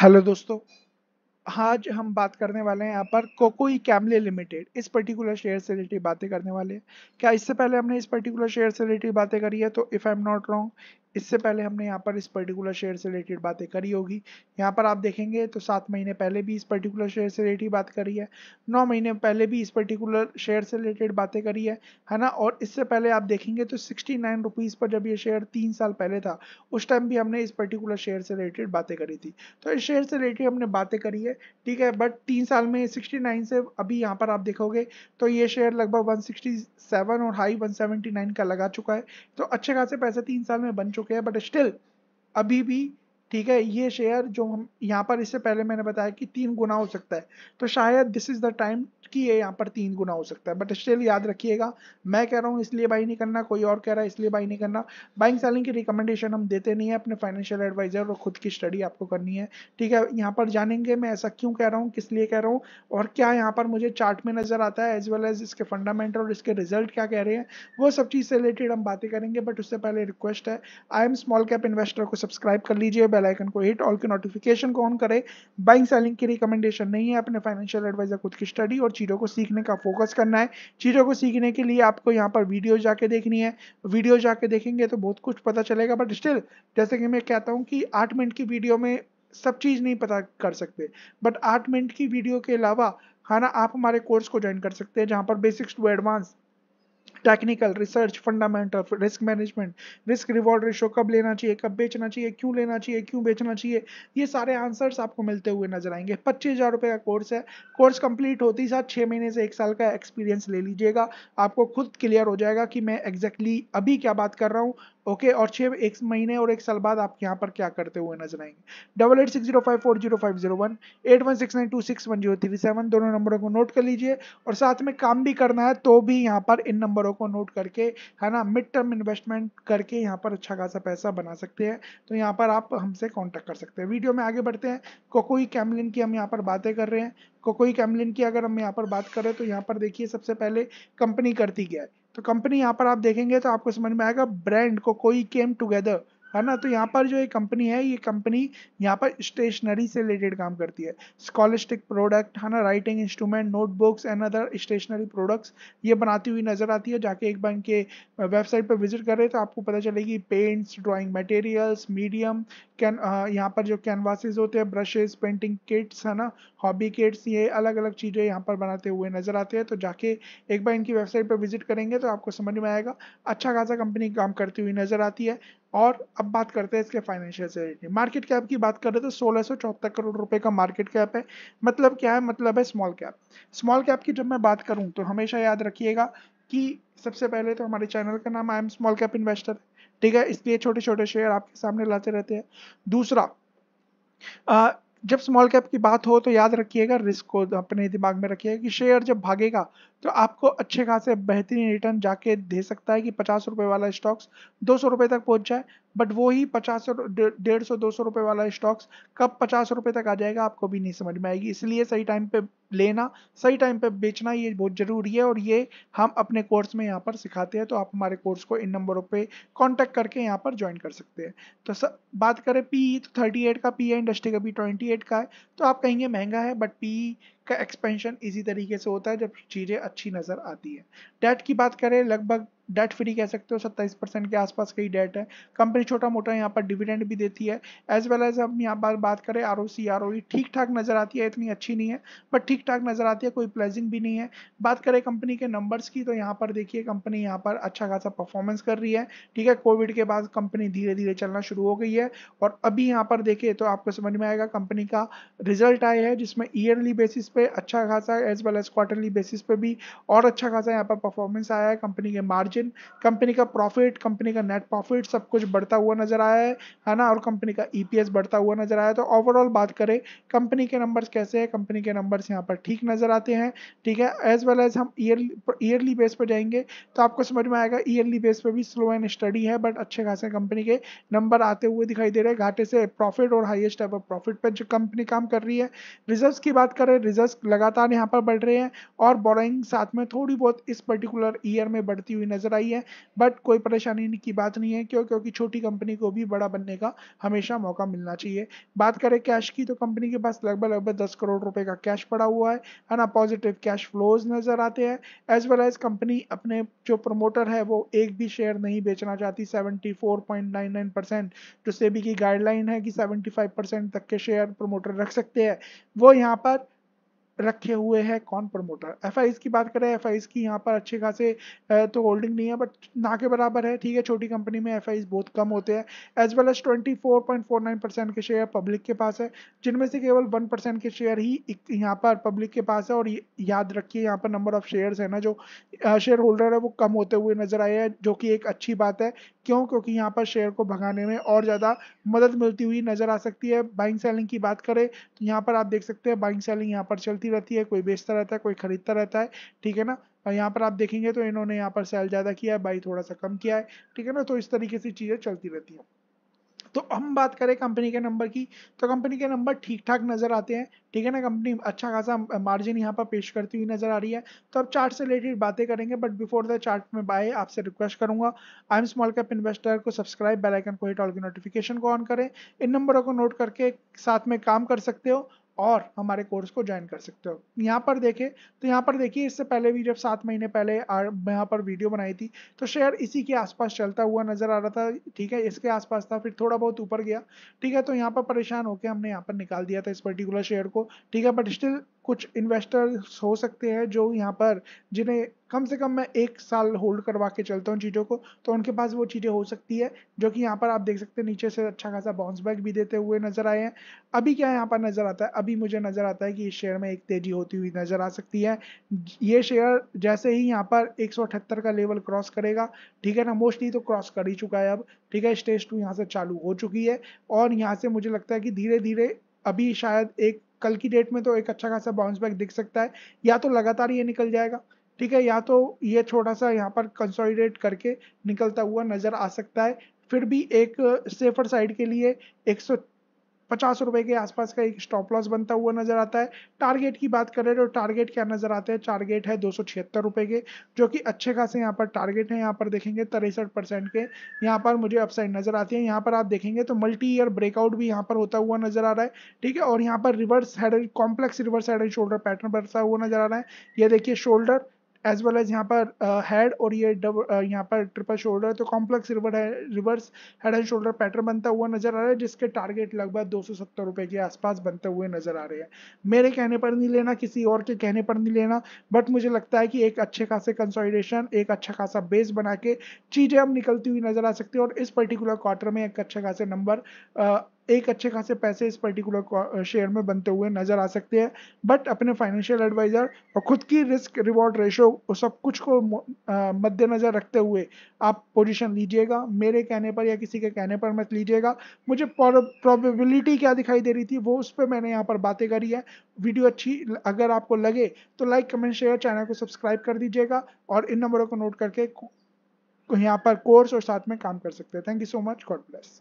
hello दोस्तों आज हम बात करने वाले हैं यहाँ पर कोकोई कैमले लिमिटेड इस पर्टिकुलर शेयर से रिलेटेड बातें करने वाले हैं क्या इससे पहले हमने इस पर्टिकुलर शेयर से रिलेटेड बातें करी है तो if I am not wrong इससे पहले हमने यहाँ पर इस पर्टिकुलर शेयर से रिलेटेड बातें करी होगी यहाँ पर आप देखेंगे तो सात महीने पहले भी इस पर्टिकुलर शेयर से रिलेटेड बात करी है नौ महीने पहले भी इस पर्टिकुलर शेयर से रिलेटेड बातें करी है है ना और इससे पहले आप देखेंगे तो सिक्सटी नाइन रुपीज़ पर जब ये शेयर तीन साल पहले था उस टाइम भी हमने इस पर्टिकुलर शेयर से रिलेटेड बातें करी थी तो इस शेयर से रिलेटेड हमने बातें करी है ठीक है बट तीन साल में सिक्सटी नाइन से अभी यहाँ पर आप देखोगे तो ये शेयर लगभग वन सिक्सटी सेवन और हाई वन सेवेंटी नाइन का लगा चुका है तो अच्छे खासे पैसे तीन साल में बन चुके चुके हैं बट स्टिल अभी भी ठीक है ये शेयर जो हम यहाँ पर इससे पहले मैंने बताया कि तीन गुना हो सकता है तो शायद दिस इज़ द टाइम कि ये यहाँ पर तीन गुना हो सकता है बट स्टिल याद रखिएगा मैं कह रहा हूँ इसलिए बाई नहीं करना कोई और कह रहा है इसलिए बाई नहीं करना बाइंग सेलिंग की रिकमेंडेशन हम देते नहीं है अपने फाइनेंशियल एडवाइजर और खुद की स्टडी आपको करनी है ठीक है यहाँ पर जानेंगे मैं ऐसा क्यों कह रहा हूँ किस लिए कह रहा हूँ और क्या यहाँ पर मुझे चार्ट में नजर आता है एज वेल एज इसके फंडामेंटल और इसके रिजल्ट क्या कह रहे हैं वो सब चीज़ से रिलेटेड हम बातें करेंगे बट उससे पहले रिक्वेस्ट है I am small cap investor को सब्सक्राइब कर लीजिए बेल आइकन को हिट ऑल के नोटिफिकेशन को ऑन करें बाइंग सेलिंग की रिकमेंडेशन नहीं है अपने फाइनेंशियल एडवाइजर खुद की स्टडी और चीज़ों को सीखने का फोकस करना है चीज़ों को सीखने के लिए आपको यहाँ पर वीडियो जाके देखनी है वीडियो जाके देखेंगे तो बहुत कुछ पता चलेगा बट स्टिल जैसे कि मैं कहता हूँ कि आठ मिनट की वीडियो में सब चीज़ नहीं पता कर सकते बट आठ मिनट की वीडियो के अलावा है ना आप हमारे कोर्स को ज्वाइन कर सकते हैं जहाँ पर basics to advance technical research fundamental risk management risk reward ratio कब लेना चाहिए कब बेचना चाहिए क्यों लेना चाहिए क्यों बेचना चाहिए ये सारे आंसर्स आपको मिलते हुए नजर आएंगे पच्चीस हज़ार रुपये का कोर्स है कोर्स कंप्लीट होते ही साथ छः महीने से एक साल का एक्सपीरियंस ले लीजिएगा आपको खुद क्लियर हो जाएगा कि मैं एग्जैक्टली exactly अभी क्या बात कर रहा हूँ ओके okay, और छः एक महीने और एक साल बाद आप यहाँ पर क्या करते हुए नजर आएंगे double eight six zero five four zero five zero one eight one six nine two six one zero three seven दोनों नंबरों को नोट कर लीजिए और साथ में काम भी करना है तो भी यहाँ पर इन नंबरों नंबरों को नोट करके है ना मिड टर्म इन्वेस्टमेंट करके यहाँ पर अच्छा खासा पैसा बना सकते हैं तो यहाँ पर आप हमसे कॉन्टैक्ट कर सकते हैं वीडियो में आगे बढ़ते हैं कोकोई कैमलिन की हम यहाँ पर बातें कर रहे हैं कोकोई कैमलिन की अगर हम यहाँ पर बात करें तो यहाँ पर देखिए सबसे पहले कंपनी करती गया है तो कंपनी यहाँ पर आप देखेंगे तो आपको समझ में आएगा ब्रांड कोकोई केम टुगेदर है ना तो यहाँ पर जो ये कंपनी है ये कंपनी यहाँ पर स्टेशनरी से रिलेटेड काम करती है स्कॉलिस्टिक प्रोडक्ट है ना writing instrument notebooks and other stationery products ये बनाती हुई नज़र आती है जाके एक बार इनके वेबसाइट पर विजिट करें तो आपको पता चलेगी paints drawing materials medium can यहाँ पर जो कैनवासेज होते हैं ब्रशेज पेंटिंग किट्स है ना हॉबी किट्स ये अलग अलग चीज़ें यहाँ पर बनाते हुए नज़र आते हैं तो जाके एक बार इनकी वेबसाइट पर विजिट करेंगे तो आपको समझ में आएगा अच्छा खासा कंपनी काम करती हुई नज़र आती है और अब बात करते हैं इसके फाइनेंशियल रिलेटेड मार्केट कैप की बात करें तो सोलह सौ चौहत्तर करोड़ रुपए का मार्केट कैप है मतलब क्या है मतलब है स्मॉल कैप स्मॉल कैप की जब मैं बात करूं तो हमेशा याद रखिएगा कि सबसे पहले तो हमारे चैनल का नाम I am small cap investor ठीक है इसलिए छोटे छोटे शेयर आपके सामने लाते रहते हैं दूसरा आ, जब स्मॉल कैप की बात हो तो याद रखिएगा रिस्क को अपने दिमाग में रखिएगा कि शेयर जब भागेगा तो आपको अच्छे खासे बेहतरीन रिटर्न जाके दे सकता है कि पचास रुपये वाला स्टॉक्स दो सौ रुपये तक पहुंच जाए बट वो ही पचास डेढ़ सौ दो सौ रुपये वाला स्टॉक्स कब पचास रुपये तक आ जाएगा आपको भी नहीं समझ में आएगी इसलिए सही टाइम पे लेना सही टाइम पे बेचना ये बहुत ज़रूरी है और ये हम अपने कोर्स में यहाँ पर सिखाते हैं तो आप हमारे कोर्स को इन नंबरों पर कॉन्टैक्ट करके यहाँ पर ज्वाइन कर सकते हैं तो सर बात करें पी e, तो थर्टी एट का पी है इंडस्ट्री का भी ट्वेंटी एट का है तो आप कहेंगे महंगा है बट पी का एक्सपेंशन इसी तरीके से होता है जब चीज़ें अच्छी नज़र आती है डेट की बात करें लगभग डेट फ्री कह सकते हो सत्ताईस परसेंट के आसपास कई डेट है कंपनी छोटा मोटा यहाँ पर डिविडेंड भी देती है एज वेल एज हम यहाँ पर बात करें R O C R O E e, ठीक ठाक नज़र आती है इतनी अच्छी नहीं है बट ठीक ठाक नज़र आती है कोई प्लेजिंग भी नहीं है बात करें कंपनी के नंबर्स की तो यहाँ पर देखिए कंपनी यहाँ पर अच्छा खासा परफॉर्मेंस कर रही है ठीक है कोविड के बाद कंपनी धीरे धीरे चलना शुरू हो गई है और अभी यहाँ पर देखिए तो आपको समझ में आएगा कंपनी का रिजल्ट आया है जिसमें ईयरली बेसिस पे अच्छा खासा as well as quarterly basis पे भी और अच्छा खासा यहाँ पर परफॉर्मेंस आया है कंपनी के मार्जिन मार्जिन कंपनी का प्रॉफिट कंपनी का नेट प्रॉफिट सब कुछ बढ़ता हुआ नजर आया है है ना और कंपनी का ईपीएस e बढ़ता हुआ नजर आया तो ओवरऑल बात करें कंपनी के नंबर्स कैसे हैं कंपनी के नंबर्स यहाँ पर ठीक नजर आते हैं ठीक है एज वेल एज हम ईयरली बेस पर जाएंगे तो आपको समझ में आएगा ईयरली बेस पर भी स्लो एंड स्टडी है बट अच्छे खासे कंपनी के नंबर आते हुए दिखाई दे रहे हैं घाटे से प्रॉफिट और हाइएस्ट एवर प्रॉफिट पर जो कंपनी काम कर रही है रिजर्व की बात करें रिजर्व लगातार यहाँ पर बढ़ रहे हैं और बोरोइंग साथ में थोड़ी बहुत इस पर्टिकुलर ईयर में बढ़ती हुई नजर नज़र आई है बट कोई परेशानी की बात नहीं है क्यों क्योंकि छोटी कंपनी को भी बड़ा बनने का हमेशा मौका मिलना चाहिए बात करें कैश की तो कंपनी के पास लगभग लगभग दस करोड़ रुपए का कैश पड़ा हुआ है है ना पॉजिटिव कैश फ्लोज नज़र आते हैं एज वेल एज कंपनी अपने जो प्रमोटर है वो एक भी शेयर नहीं बेचना चाहती 74.99 परसेंट जो सेबी की गाइडलाइन है कि 75 परसेंट तक के शेयर प्रमोटर रख सकते हैं वो यहाँ पर रखे हुए है कौन प्रमोटर एफ की बात करें एफ की यहाँ पर अच्छे खासे तो होल्डिंग नहीं है बट ना के बराबर है ठीक है छोटी कंपनी में एफ बहुत कम होते हैं एज वेल एज ट्वेंटी के शेयर पब्लिक के पास है जिनमें से केवल वन परसेंट के शेयर ही यहाँ पर पब्लिक के पास है और याद रखिए यहाँ पर नंबर ऑफ शेयर है ना जो शेयर होल्डर है वो कम होते हुए नजर आए हैं जो कि एक अच्छी बात है क्यों क्योंकि यहाँ पर शेयर को भगाने में और ज़्यादा मदद मिलती हुई नजर आ सकती है बाइंग सेलिंग की बात करें तो यहाँ पर आप देख सकते हैं बाइंग सेलिंग यहाँ पर चलती बढ़ती रहती है कोई बेचता रहता है कोई खरीदता रहता है ठीक है ना और यहाँ पर आप देखेंगे तो इन्होंने यहाँ पर सेल ज़्यादा किया है बाई थोड़ा सा कम किया है ठीक है ना तो इस तरीके से चीज़ें चलती रहती हैं तो हम बात करें कंपनी के नंबर की तो कंपनी के नंबर ठीक ठाक नज़र आते हैं ठीक है ना कंपनी अच्छा खासा मार्जिन यहाँ पर पेश करती हुई नज़र आ रही है तो अब चार्ट से रिलेटेड बातें करेंगे बट बिफोर द चार्ट में बाय आपसे रिक्वेस्ट करूंगा I am small cap investor को सब्सक्राइब बेल आइकन को हिट ऑल की नोटिफिकेशन को ऑन करें इन नंबरों को नोट करके साथ में काम कर सकते हो और हमारे कोर्स को ज्वाइन कर सकते हो यहाँ पर देखें तो यहाँ पर देखिए इससे पहले भी जब सात महीने पहले यहाँ पर वीडियो बनाई थी तो शेयर इसी के आसपास चलता हुआ नज़र आ रहा था ठीक है इसके आसपास था फिर थोड़ा बहुत ऊपर गया ठीक है तो यहाँ पर परेशान होकर हमने यहाँ पर निकाल दिया था इस पर्टिकुलर शेयर को ठीक है बट स्टिल कुछ इन्वेस्टर्स हो सकते हैं जो यहाँ पर जिन्हें कम से कम मैं एक साल होल्ड करवा के चलता हूँ चीज़ों को तो उनके पास वो चीज़ें हो सकती है जो कि यहाँ पर आप देख सकते हैं नीचे से अच्छा खासा बाउंस बैक भी देते हुए नज़र आए हैं अभी क्या यहाँ पर नज़र आता है अभी मुझे नज़र आता है कि इस शेयर में एक तेज़ी होती हुई नज़र आ सकती है ये शेयर जैसे ही यहाँ पर एक का लेवल क्रॉस करेगा ठीक है ना मोस्टली तो क्रॉस कर ही चुका है अब ठीक है स्टेज टू यहाँ से चालू हो चुकी है और यहाँ से मुझे लगता है कि धीरे धीरे अभी शायद एक कल की डेट में तो एक अच्छा खासा बाउंस बैक दिख सकता है या तो लगातार ये निकल जाएगा ठीक है या तो ये छोटा सा यहाँ पर कंसोलिडेट करके निकलता हुआ नज़र आ सकता है फिर भी एक सेफर साइड के लिए एक पचास रुपए के आसपास का एक स्टॉप लॉस बनता हुआ नजर आता है टारगेट की बात करें तो टारगेट क्या नजर आते हैं टारगेट है दो रुपए के जो कि अच्छे खासे यहाँ पर टारगेट है यहाँ पर देखेंगे तिरसठ के यहाँ पर मुझे अपसाइड नजर आती है यहाँ पर आप देखेंगे तो मल्टी ईयर ब्रेकआउट भी यहाँ पर होता हुआ नजर आ रहा है ठीक है और यहाँ पर reverse head and complex reverse head and shoulder pattern बढ़ता हुआ नजर आ रहा है ये देखिए शोल्डर एज वेल एज यहाँ पर हेड uh, और ये uh, यहाँ पर ट्रिपल शोल्डर तो कॉम्प्लेक्स रिवर है reverse head and shoulder pattern बनता हुआ नजर आ रहा है जिसके टारगेट लगभग दो सौ सत्तर रुपये के आसपास बनते हुए नजर आ रहे हैं मेरे कहने पर नहीं लेना किसी और के कहने पर नहीं लेना बट मुझे लगता है कि एक अच्छे खासे कंसोलिडेशन एक अच्छा खासा बेस बना के चीज़ें हम निकलती हुई नजर आ सकती है और इस पर्टिकुलर क्वार्टर में एक अच्छे खासे नंबर एक अच्छे खासे पैसे इस पर्टिकुलर शेयर में बनते हुए नज़र आ सकते हैं बट अपने फाइनेंशियल एडवाइज़र और ख़ुद की रिस्क रिवॉर्ड रेशो सब कुछ को मद्देनज़र रखते हुए आप पोजीशन लीजिएगा मेरे कहने पर या किसी के कहने पर मत लीजिएगा मुझे प्रोबेबिलिटी क्या दिखाई दे रही थी वो उस पर मैंने यहाँ पर बातें करी है वीडियो अच्छी अगर आपको लगे तो लाइक कमेंट शेयर चैनल को सब्सक्राइब कर दीजिएगा और इन नंबरों को नोट करके यहाँ पर कोर्स और साथ में काम कर सकते हैं thank you so much God bless